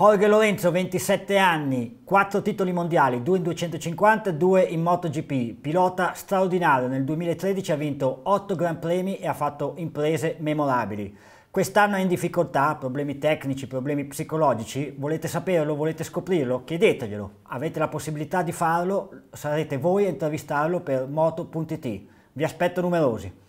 Jorge Lorenzo, 27 anni, 4 titoli mondiali, 2 in 250, 2 in MotoGP, pilota straordinario, nel 2013 ha vinto 8 Gran Premi e ha fatto imprese memorabili. Quest'anno è in difficoltà, problemi tecnici, problemi psicologici, volete saperlo, volete scoprirlo, chiedeteglielo. Avete la possibilità di farlo, sarete voi a intervistarlo per moto.it. Vi aspetto numerosi.